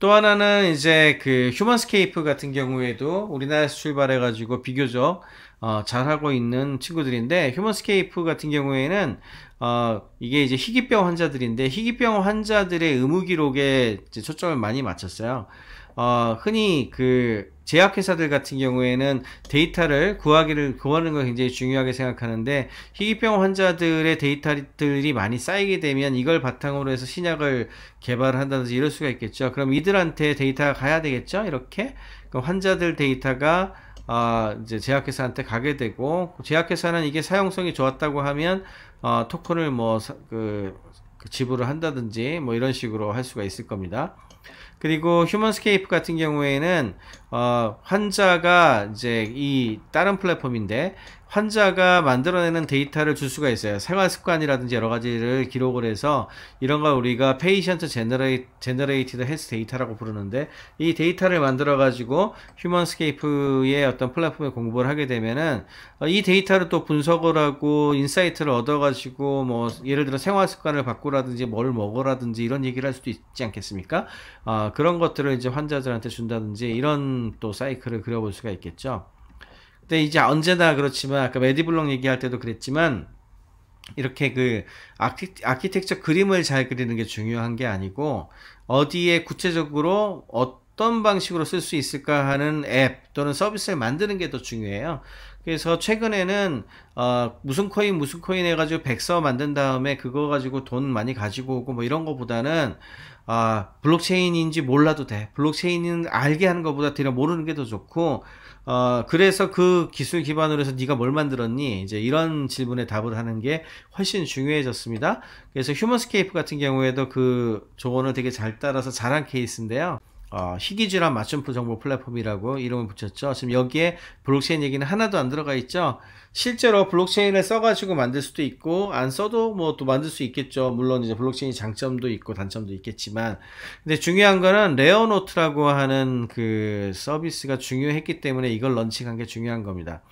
또 하나는 이제 그 휴먼스케이프 같은 경우에도 우리나라에서 출발해가지고 비교적 어, 잘하고 있는 친구들인데 휴먼스케이프 같은 경우에는 어, 이게 이제 희귀병 환자들인데 희귀병 환자들의 의무 기록에 이제 초점을 많이 맞췄어요. 어, 흔히 그 제약회사들 같은 경우에는 데이터를 구하기를 구하는 걸 굉장히 중요하게 생각하는데 희귀병 환자들의 데이터들이 많이 쌓이게 되면 이걸 바탕으로 해서 신약을 개발한다든지 이럴 수가 있겠죠. 그럼 이들한테 데이터가 가야 되겠죠. 이렇게 그럼 환자들 데이터가 아, 이제 제약회사한테 가게 되고 제약회사는 이게 사용성이 좋았다고 하면 어, 토큰을 뭐그 그 지불을 한다든지 뭐 이런 식으로 할 수가 있을 겁니다. 그리고 휴먼스케이프 같은 경우에는 어, 환자가 이제 이 다른 플랫폼인데 환자가 만들어내는 데이터를 줄 수가 있어요. 생활 습관이라든지 여러 가지를 기록을 해서 이런 걸 우리가 페이션트 제너레이, 제너레이티드 헬스 데이터라고 부르는데 이 데이터를 만들어 가지고 휴먼스케이프의 어떤 플랫폼에 공부를 하게 되면은 어, 이 데이터를 또 분석을 하고 인사이트를 얻어 가지고 뭐 예를 들어 생활 습관을 바꾸라든지 뭘 먹으라든지 이런 얘기를 할 수도 있지 않겠습니까? 아, 그런 것들을 이제 환자들한테 준다든지 이런 또 사이클을 그려볼 수가 있겠죠. 근데 네, 이제 언제나 그렇지만 아까 메디블록 얘기할 때도 그랬지만 이렇게 그 아키, 아키텍처 그림을 잘 그리는 게 중요한 게 아니고 어디에 구체적으로 어 어떤 방식으로 쓸 수 있을까 하는 앱 또는 서비스를 만드는 게 더 중요해요. 그래서 최근에는 어, 무슨 코인 무슨 코인 해가지고 백서 만든 다음에 그거 가지고 돈 많이 가지고 오고 뭐 이런 거보다는 아 어, 블록체인인지 몰라도 돼. 블록체인은 알게 하는 것보다 대략 모르는 게 더 좋고 어, 그래서 그 기술 기반으로 해서 네가 뭘 만들었니? 이제 이런 질문에 답을 하는 게 훨씬 중요해졌습니다. 그래서 휴먼스케이프 같은 경우에도 그 조언을 되게 잘 따라서 잘한 케이스인데요. 어, 희귀질환 맞춤표 정보 플랫폼이라고 이름을 붙였죠. 지금 여기에 블록체인 얘기는 하나도 안 들어가 있죠. 실제로 블록체인을 써가지고 만들 수도 있고 안 써도 뭐 또 만들 수 있겠죠. 물론 이제 블록체인 장점도 있고 단점도 있겠지만 근데 중요한 거는 레어노트라고 하는 그 서비스가 중요했기 때문에 이걸 런칭한 게 중요한 겁니다.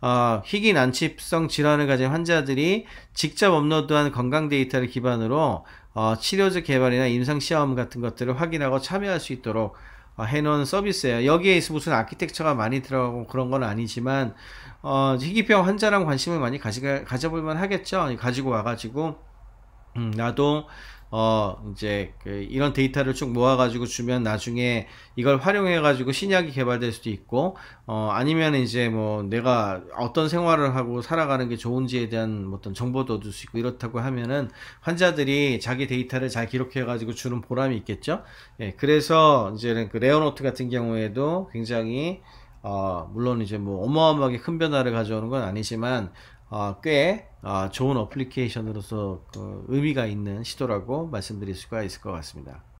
어, 희귀 난치성 질환을 가진 환자들이 직접 업로드한 건강 데이터를 기반으로 어, 치료제 개발이나 임상시험 같은 것들을 확인하고 참여할 수 있도록 어, 해놓은 서비스예요. 여기에 있어 무슨 아키텍처가 많이 들어가고 그런 건 아니지만 어, 희귀병 환자랑 관심을 많이 가져볼만 하겠죠. 가지고 와가지고 음, 나도 어 이제 그 이런 데이터를 쭉 모아가지고 주면 나중에 이걸 활용해가지고 신약이 개발될 수도 있고 어 아니면 이제 뭐 내가 어떤 생활을 하고 살아가는 게 좋은지에 대한 뭐 어떤 정보도 얻을 수 있고 이렇다고 하면은 환자들이 자기 데이터를 잘 기록해가지고 주는 보람이 있겠죠. 예, 그래서 이제는 그 레어노트 같은 경우에도 굉장히 어, 물론 이제 뭐 어마어마하게 큰 변화를 가져오는 건 아니지만 어, 꽤 어, 좋은 어플리케이션으로서 그 의미가 있는 시도라고 말씀드릴 수가 있을 것 같습니다.